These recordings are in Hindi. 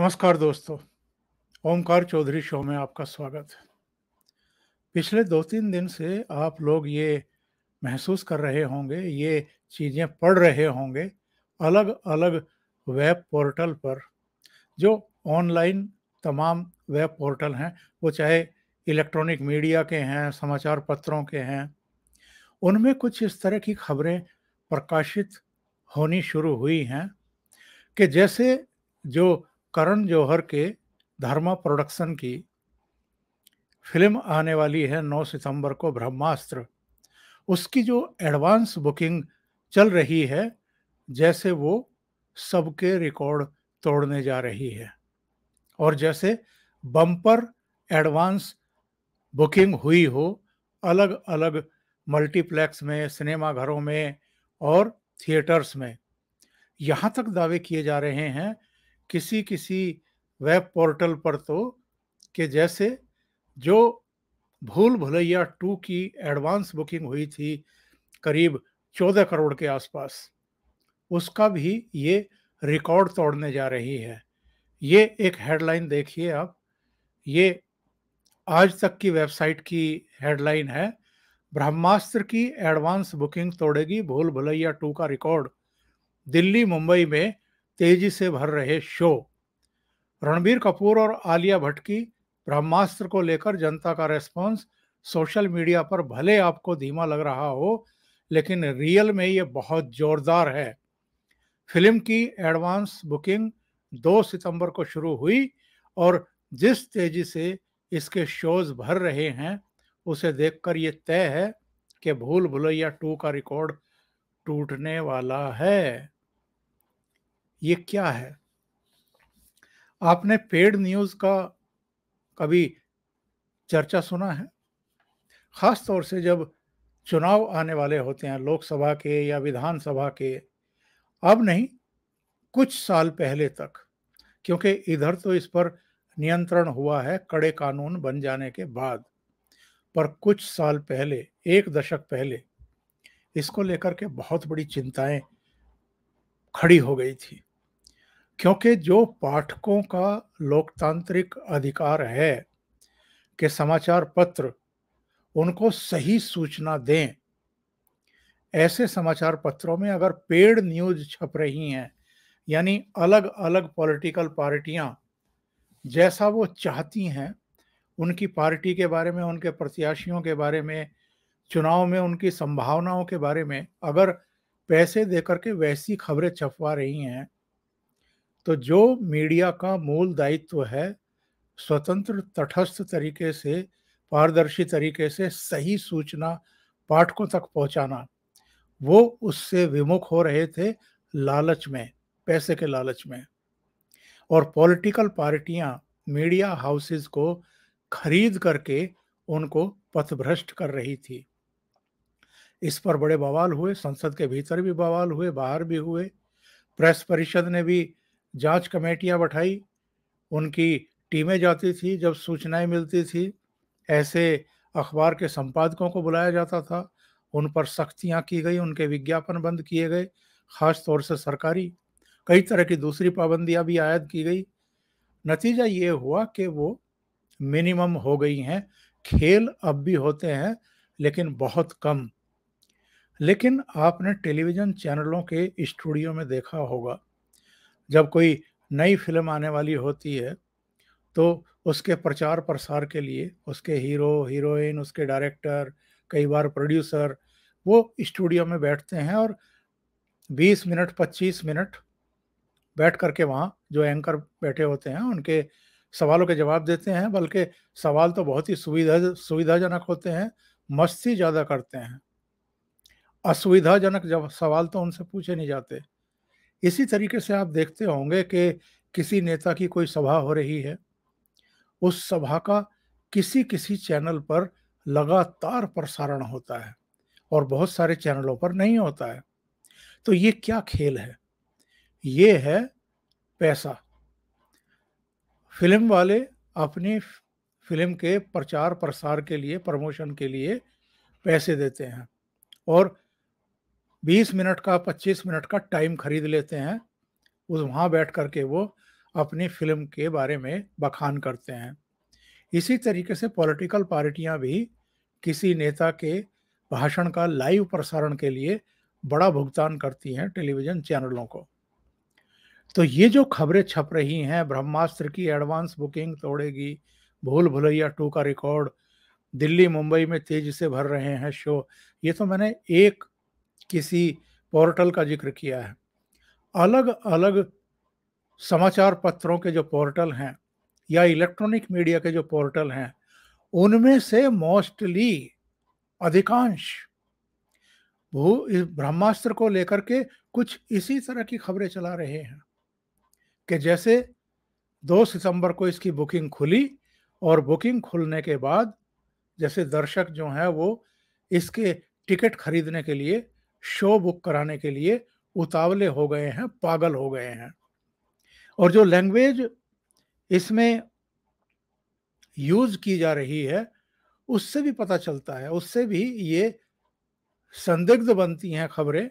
नमस्कार दोस्तों ओमकार चौधरी शो में आपका स्वागत है पिछले दो तीन दिन से आप लोग ये महसूस कर रहे होंगे ये चीज़ें पढ़ रहे होंगे अलग अलग वेब पोर्टल पर जो ऑनलाइन तमाम वेब पोर्टल हैं वो चाहे इलेक्ट्रॉनिक मीडिया के हैं समाचार पत्रों के हैं उनमें कुछ इस तरह की खबरें प्रकाशित होनी शुरू हुई हैं कि जैसे जो करण जौहर के धर्मा प्रोडक्शन की फिल्म आने वाली है 9 सितंबर को ब्रह्मास्त्र उसकी जो एडवांस बुकिंग चल रही है जैसे वो सबके रिकॉर्ड तोड़ने जा रही है और जैसे बम्पर एडवांस बुकिंग हुई हो अलग अलग मल्टीप्लेक्स में सिनेमा घरों में और थिएटर्स में यहाँ तक दावे किए जा रहे हैं किसी किसी वेब पोर्टल पर तो कि जैसे जो भूल भुलैया टू की एडवांस बुकिंग हुई थी करीब चौदह करोड़ के आसपास उसका भी ये रिकॉर्ड तोड़ने जा रही है ये एक हेडलाइन देखिए आप ये आज तक की वेबसाइट की हेडलाइन है ब्रह्मास्त्र की एडवांस बुकिंग तोड़ेगी भूल भुलैया टू का रिकॉर्ड दिल्ली मुंबई में तेजी से भर रहे शो रणबीर कपूर और आलिया भट्ट की ब्रह्मास्त्र को लेकर जनता का रेस्पॉन्स सोशल मीडिया पर भले आपको धीमा लग रहा हो लेकिन रियल में ये बहुत जोरदार है फिल्म की एडवांस बुकिंग 2 सितंबर को शुरू हुई और जिस तेजी से इसके शोज भर रहे हैं उसे देखकर ये तय है कि भूल भुलैया टू का रिकॉर्ड टूटने वाला है ये क्या है आपने पेड न्यूज का कभी चर्चा सुना है खास तौर से जब चुनाव आने वाले होते हैं लोकसभा के या विधानसभा के अब नहीं कुछ साल पहले तक क्योंकि इधर तो इस पर नियंत्रण हुआ है कड़े कानून बन जाने के बाद पर कुछ साल पहले एक दशक पहले इसको लेकर के बहुत बड़ी चिंताएं खड़ी हो गई थी क्योंकि जो पाठकों का लोकतांत्रिक अधिकार है कि समाचार पत्र उनको सही सूचना दें ऐसे समाचार पत्रों में अगर पेड न्यूज छप रही हैं यानी अलग अलग पॉलिटिकल पार्टियां जैसा वो चाहती हैं उनकी पार्टी के बारे में उनके प्रत्याशियों के बारे में चुनाव में उनकी संभावनाओं के बारे में अगर पैसे देकर के वैसी खबरें छपवा रही हैं तो जो मीडिया का मूल दायित्व है स्वतंत्र तटस्थ तरीके से पारदर्शी तरीके से सही सूचना पाठकों तक पहुंचाना वो उससे विमुख हो रहे थे लालच में पैसे के लालच में और पॉलिटिकल पार्टियां मीडिया हाउसेस को खरीद करके उनको पथभ्रष्ट कर रही थी इस पर बड़े बवाल हुए संसद के भीतर भी बवाल हुए बाहर भी हुए प्रेस परिषद ने भी जांच कमेटियां बैठाई उनकी टीमें जाती थी जब सूचनाएं मिलती थी ऐसे अखबार के संपादकों को बुलाया जाता था उन पर सख्तियां की गई उनके विज्ञापन बंद किए गए ख़ास तौर से सरकारी कई तरह की दूसरी पाबंदियां भी आयद की गई नतीजा ये हुआ कि वो मिनिमम हो गई हैं खेल अब भी होते हैं लेकिन बहुत कम लेकिन आपने टेलीविज़न चैनलों के स्टूडियो में देखा होगा जब कोई नई फिल्म आने वाली होती है तो उसके प्रचार प्रसार के लिए उसके हीरो हीरोइन उसके डायरेक्टर कई बार प्रोड्यूसर वो स्टूडियो में बैठते हैं और 20 मिनट 25 मिनट बैठ करके वहाँ जो एंकर बैठे होते हैं उनके सवालों के जवाब देते हैं बल्कि सवाल तो बहुत ही सुविधा सुविधाजनक होते हैं मस्ती ज़्यादा करते हैं असुविधाजनक जब सवाल तो उनसे पूछे नहीं जाते इसी तरीके से आप देखते होंगे कि किसी नेता की कोई सभा हो रही है उस सभा का किसी किसी चैनल पर लगातार प्रसारण होता है और बहुत सारे चैनलों पर नहीं होता है तो ये क्या खेल है ये है पैसा फिल्म वाले अपनी फिल्म के प्रचार प्रसार के लिए प्रमोशन के लिए पैसे देते हैं और बीस मिनट का पच्चीस मिनट का टाइम खरीद लेते हैं उस वहाँ बैठ कर के वो अपनी फिल्म के बारे में बखान करते हैं इसी तरीके से पॉलिटिकल पार्टियाँ भी किसी नेता के भाषण का लाइव प्रसारण के लिए बड़ा भुगतान करती हैं टेलीविज़न चैनलों को तो ये जो खबरें छप रही हैं ब्रह्मास्त्र की एडवांस बुकिंग तोड़ेगी भूल भुलैया टू का रिकॉर्ड दिल्ली मुंबई में तेजी से भर रहे हैं शो ये तो मैंने एक किसी पोर्टल का जिक्र किया है अलग अलग समाचार पत्रों के जो पोर्टल हैं या इलेक्ट्रॉनिक मीडिया के जो पोर्टल हैं उनमें से मोस्टली अधिकांश भू ब्रह्मास्त्र को लेकर के कुछ इसी तरह की खबरें चला रहे हैं कि जैसे 2 सितंबर को इसकी बुकिंग खुली और बुकिंग खुलने के बाद जैसे दर्शक जो हैं वो इसके टिकट खरीदने के लिए शो बुक कराने के लिए उतावले हो गए हैं पागल हो गए हैं और जो लैंग्वेज इसमें यूज की जा रही है उससे भी पता चलता है उससे भी ये संदिग्ध बनती हैं खबरें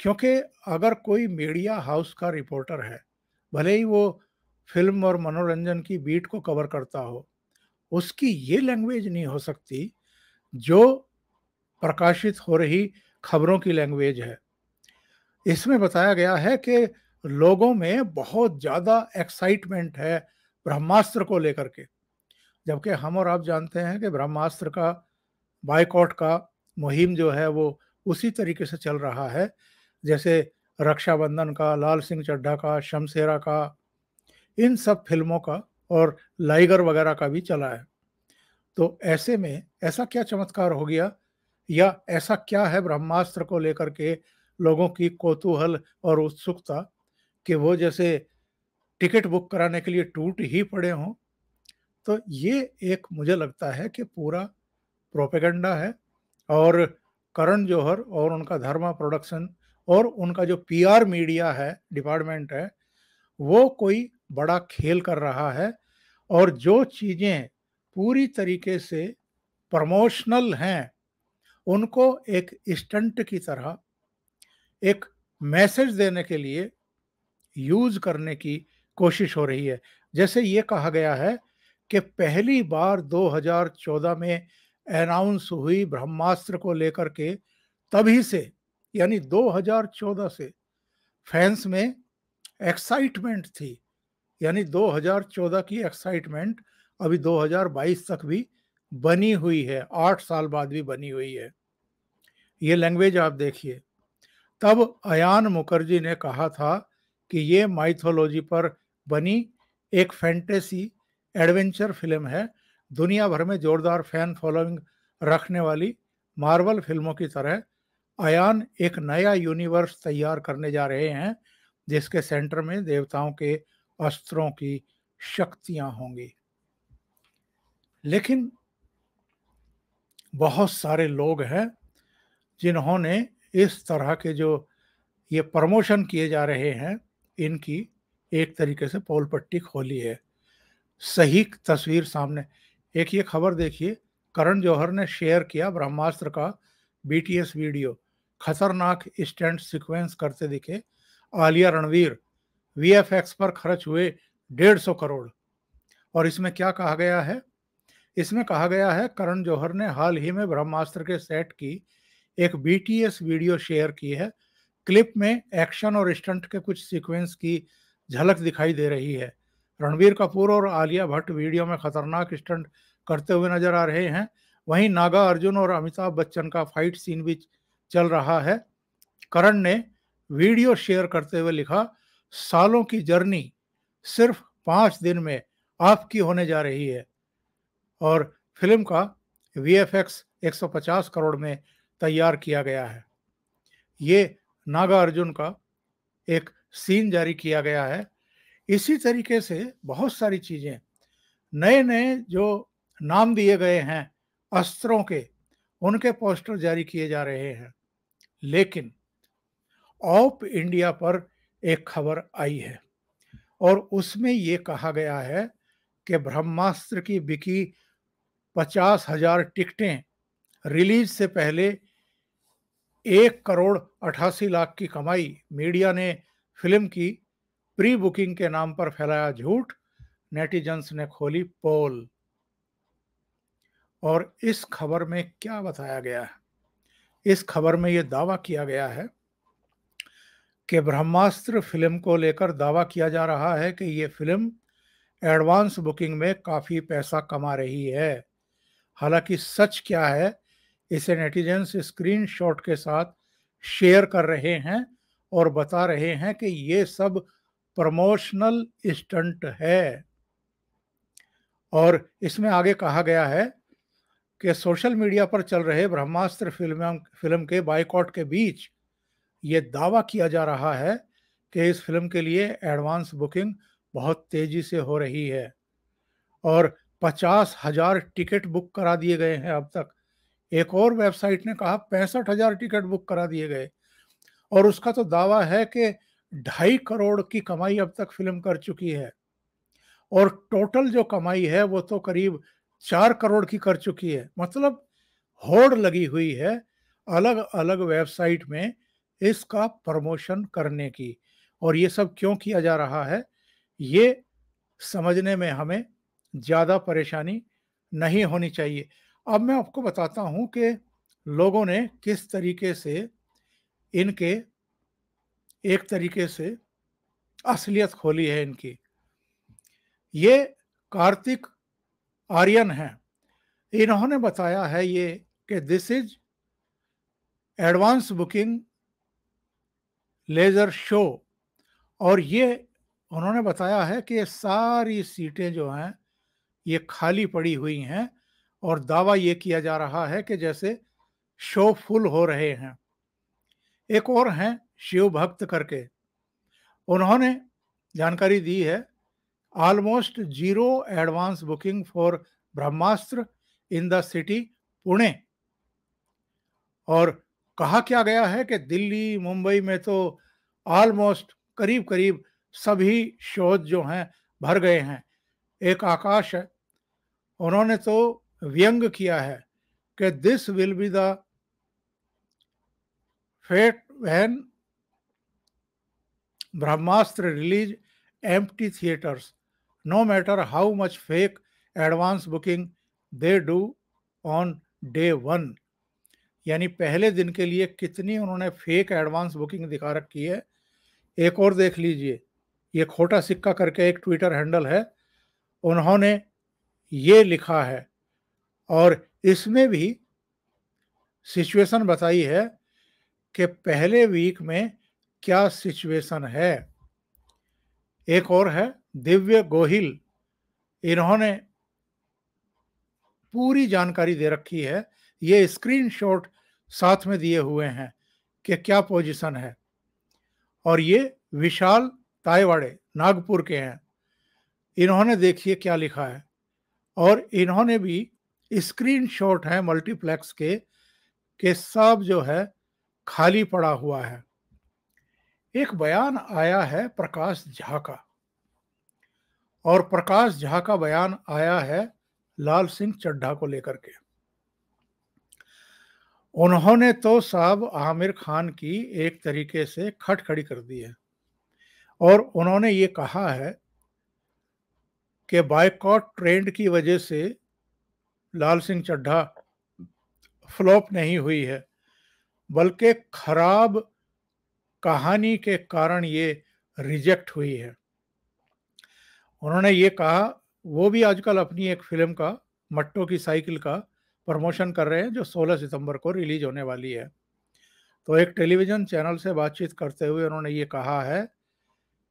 क्योंकि अगर कोई मीडिया हाउस का रिपोर्टर है भले ही वो फिल्म और मनोरंजन की बीट को कवर करता हो उसकी ये लैंग्वेज नहीं हो सकती जो प्रकाशित हो रही खबरों की लैंग्वेज है इसमें बताया गया है कि लोगों में बहुत ज़्यादा एक्साइटमेंट है ब्रह्मास्त्र को लेकर के जबकि हम और आप जानते हैं कि ब्रह्मास्त्र का बाइकॉट का मुहिम जो है वो उसी तरीके से चल रहा है जैसे रक्षाबंधन का लाल सिंह चड्ढा का शमशेरा का इन सब फिल्मों का और लाइगर वगैरह का भी चला है तो ऐसे में ऐसा क्या चमत्कार हो गया या ऐसा क्या है ब्रह्मास्त्र को लेकर के लोगों की कौतूहल और उत्सुकता कि वो जैसे टिकट बुक कराने के लिए टूट ही पड़े हों तो ये एक मुझे लगता है कि पूरा प्रोपेगेंडा है और करण जौहर और उनका धर्मा प्रोडक्शन और उनका जो पीआर मीडिया है डिपार्टमेंट है वो कोई बड़ा खेल कर रहा है और जो चीज़ें पूरी तरीके से प्रमोशनल हैं उनको एक स्टंट की तरह एक मैसेज देने के लिए यूज करने की कोशिश हो रही है जैसे ये कहा गया है कि पहली बार 2014 में अनाउंस हुई ब्रह्मास्त्र को लेकर के तभी से यानी 2014 से फैंस में एक्साइटमेंट थी यानी 2014 की एक्साइटमेंट अभी 2022 तक भी बनी हुई है आठ साल बाद भी बनी हुई है ये लैंग्वेज आप देखिए तब अयान मुखर्जी ने कहा था कि ये माइथोलॉजी पर बनी एक फैंटेसी एडवेंचर फिल्म है दुनिया भर में जोरदार फैन फॉलोइंग रखने वाली मार्वल फिल्मों की तरह अयान एक नया यूनिवर्स तैयार करने जा रहे हैं जिसके सेंटर में देवताओं के अस्त्रों की शक्तियां होंगी लेकिन बहुत सारे लोग हैं जिन्होंने इस तरह के जो ये प्रमोशन किए जा रहे हैं इनकी एक तरीके से पोल पट्टी खोली है सही तस्वीर सामने एक ये खबर देखिए करण जौहर ने शेयर किया ब्रह्मास्त्र का बीटीएस वीडियो खतरनाक स्टैंड सीक्वेंस करते दिखे आलिया रणवीर वीएफएक्स पर खर्च हुए डेढ़ सौ करोड़ और इसमें क्या कहा गया है इसमें कहा गया है करण जौहर ने हाल ही में ब्रह्मास्त्र के सेट की एक बीटीएस वीडियो शेयर की है क्लिप में एक्शन और स्टंट के कुछ सीक्वेंस की झलक दिखाई दे रही है रणबीर कपूर और आलिया भट्ट वीडियो में खतरनाक स्टंट करते हुए नजर आ रहे हैं वहीं नागा अर्जुन और अमिताभ बच्चन का फाइट सीन भी चल रहा है करण ने वीडियो शेयर करते हुए लिखा सालों की जर्नी सिर्फ पाँच दिन में आपकी होने जा रही है और फिल्म का वी एफ एक्स एक करोड़ में तैयार किया गया है ये नागा अर्जुन का एक सीन जारी किया गया है इसी तरीके से बहुत सारी चीज़ें नए नए जो नाम दिए गए हैं अस्त्रों के उनके पोस्टर जारी किए जा रहे हैं लेकिन ऑप इंडिया पर एक खबर आई है और उसमें ये कहा गया है कि ब्रह्मास्त्र की बिकी पचास हजार टिकटें रिलीज से पहले एक करोड़ अठासी लाख की कमाई मीडिया ने फिल्म की प्री बुकिंग के नाम पर फैलाया झूठ नेटिजन्स ने खोली पोल और इस खबर में क्या बताया गया है इस खबर में यह दावा किया गया है कि ब्रह्मास्त्र फिल्म को लेकर दावा किया जा रहा है कि ये फिल्म एडवांस बुकिंग में काफ़ी पैसा कमा रही है हालांकि सच क्या है इसे नेटिजन स्क्रीन शॉट के साथ शेयर कर रहे हैं और बता रहे हैं कि ये सब प्रमोशनल स्टंट है और इसमें आगे कहा गया है कि सोशल मीडिया पर चल रहे ब्रह्मास्त्र फिल्म फिल्म के बाइकॉट के बीच ये दावा किया जा रहा है कि इस फिल्म के लिए एडवांस बुकिंग बहुत तेजी से हो रही है और पचास हजार टिकट बुक करा दिए गए हैं अब तक एक और वेबसाइट ने कहा पैंसठ हजार टिकट बुक करा दिए गए और उसका तो दावा है कि ढाई करोड़ की कमाई अब तक फिल्म कर चुकी है और टोटल जो कमाई है वो तो करीब चार करोड़ की कर चुकी है मतलब होड़ लगी हुई है अलग अलग वेबसाइट में इसका प्रमोशन करने की और ये सब क्यों किया जा रहा है ये समझने में हमें ज़्यादा परेशानी नहीं होनी चाहिए अब मैं आपको बताता हूँ कि लोगों ने किस तरीके से इनके एक तरीके से असलियत खोली है इनकी ये कार्तिक आर्यन हैं इन्होंने बताया है ये कि this is advance booking laser show और ये उन्होंने बताया है कि सारी सीटें जो हैं ये खाली पड़ी हुई हैं और दावा ये किया जा रहा है कि जैसे शो फुल हो रहे हैं एक और हैं शिव भक्त करके उन्होंने जानकारी दी है almost zero advance booking for Brahmastra in the city Pune और कहा क्या गया है कि दिल्ली मुंबई में तो ऑलमोस्ट करीब करीब सभी शोज जो हैं भर गए हैं एक आकाश है उन्होंने तो व्यंग किया है कि this will be the fate when Brahmastra release to theatres no matter how much fake advance booking they do on day one यानी पहले दिन के लिए कितनी उन्होंने फेक एडवांस बुकिंग दिखा रखी है एक और देख लीजिए ये खोटा सिक्का करके एक ट्विटर हैंडल है उन्होंने ये लिखा है और इसमें भी सिचुएशन बताई है कि पहले वीक में क्या सिचुएशन है एक और है दिव्य गोहिल इन्होंने पूरी जानकारी दे रखी है ये स्क्रीनशॉट साथ में दिए हुए हैं कि क्या पोजीशन है और ये विशाल तायवाड़े नागपुर के हैं इन्होंने देखिए क्या लिखा है और इन्होंने भी स्क्रीन शॉट है मल्टीप्लेक्स के के सब जो है खाली पड़ा हुआ है एक बयान आया है प्रकाश झा का और प्रकाश झा का बयान आया है लाल सिंह चड्ढा को लेकर के उन्होंने तो साहब आमिर खान की एक तरीके से खटखड़ी कर दी है और उन्होंने ये कहा है के बायकॉट ट्रेंड की वजह से लाल सिंह चड्ढा फ्लॉप नहीं हुई है बल्कि खराब कहानी के कारण ये रिजेक्ट हुई है उन्होंने ये कहा वो भी आजकल अपनी एक फिल्म का मट्टो की साइकिल का प्रमोशन कर रहे हैं जो 16 सितंबर को रिलीज होने वाली है तो एक टेलीविज़न चैनल से बातचीत करते हुए उन्होंने ये कहा है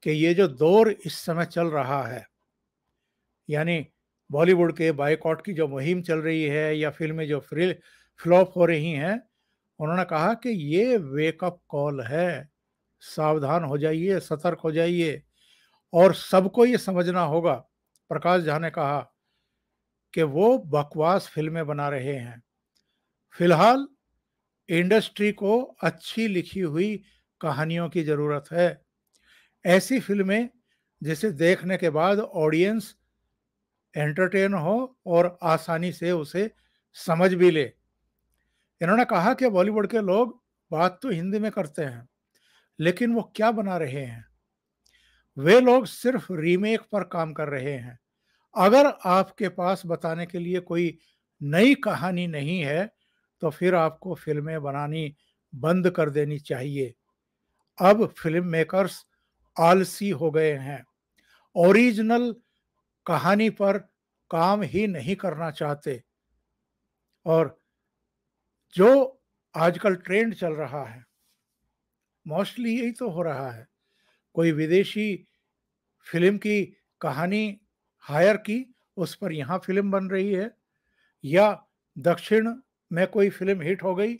कि ये जो दौर इस समय चल रहा है यानी बॉलीवुड के बायकॉट की जो मुहिम चल रही है या फिल्में जो फ्रिल फ्लॉप हो रही हैं उन्होंने कहा कि ये वेकअप कॉल है सावधान हो जाइए सतर्क हो जाइए और सबको ये समझना होगा प्रकाश झा ने कहा कि वो बकवास फिल्में बना रहे हैं फिलहाल इंडस्ट्री को अच्छी लिखी हुई कहानियों की ज़रूरत है ऐसी फिल्में जिसे देखने के बाद ऑडियंस एंटरटेन हो और आसानी से उसे समझ भी ले इन्होंने कहा कि बॉलीवुड के लोग बात तो हिंदी में करते हैं लेकिन वो क्या बना रहे हैं वे लोग सिर्फ रीमेक पर काम कर रहे हैं अगर आपके पास बताने के लिए कोई नई कहानी नहीं है तो फिर आपको फिल्में बनानी बंद कर देनी चाहिए अब फिल्म मेकर्स आलसी हो गए हैं ओरिजिनल कहानी पर काम ही नहीं करना चाहते और जो आजकल ट्रेंड चल रहा है मोस्टली यही तो हो रहा है कोई विदेशी फिल्म की कहानी हायर की उस पर यहाँ फिल्म बन रही है या दक्षिण में कोई फिल्म हिट हो गई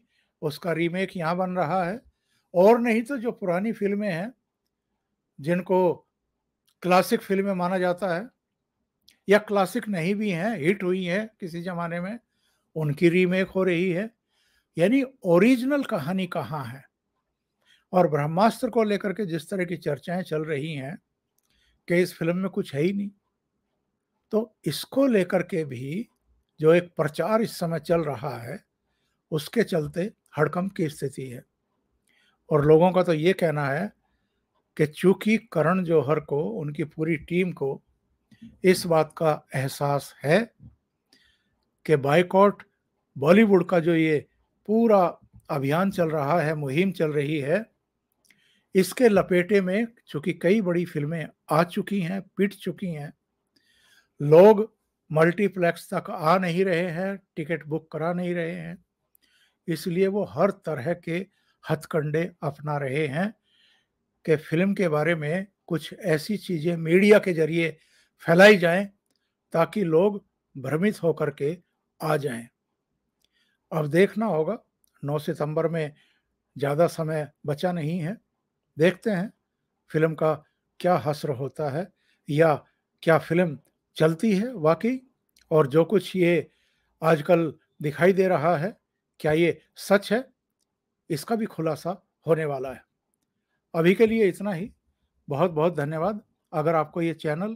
उसका रीमेक यहाँ बन रहा है और नहीं तो जो पुरानी फिल्में हैं जिनको क्लासिक फिल्में माना जाता है या क्लासिक नहीं भी हैं हिट हुई है किसी जमाने में उनकी रीमेक हो रही है यानी ओरिजिनल कहानी कहाँ है और ब्रह्मास्त्र को लेकर के जिस तरह की चर्चाएं चल रही हैं कि इस फिल्म में कुछ है ही नहीं तो इसको लेकर के भी जो एक प्रचार इस समय चल रहा है उसके चलते हड़कंप की स्थिति है और लोगों का तो ये कहना है कि चूंकि करण जौहर को उनकी पूरी टीम को इस बात का एहसास है कि बाइकआउट बॉलीवुड का जो ये पूरा अभियान चल रहा है मुहिम चल रही है इसके लपेटे में चूंकि कई बड़ी फिल्में आ चुकी हैं पिट चुकी हैं लोग मल्टीप्लेक्स तक आ नहीं रहे हैं टिकट बुक करा नहीं रहे हैं इसलिए वो हर तरह के हथकंडे अपना रहे हैं कि फिल्म के बारे में कुछ ऐसी चीज़ें मीडिया के जरिए फैलाई जाए ताकि लोग भ्रमित होकर के आ जाएं। अब देखना होगा 9 सितंबर में ज़्यादा समय बचा नहीं है देखते हैं फिल्म का क्या हसर होता है या क्या फिल्म चलती है वाकई और जो कुछ ये आजकल दिखाई दे रहा है क्या ये सच है इसका भी खुलासा होने वाला है अभी के लिए इतना ही बहुत बहुत धन्यवाद अगर आपको ये चैनल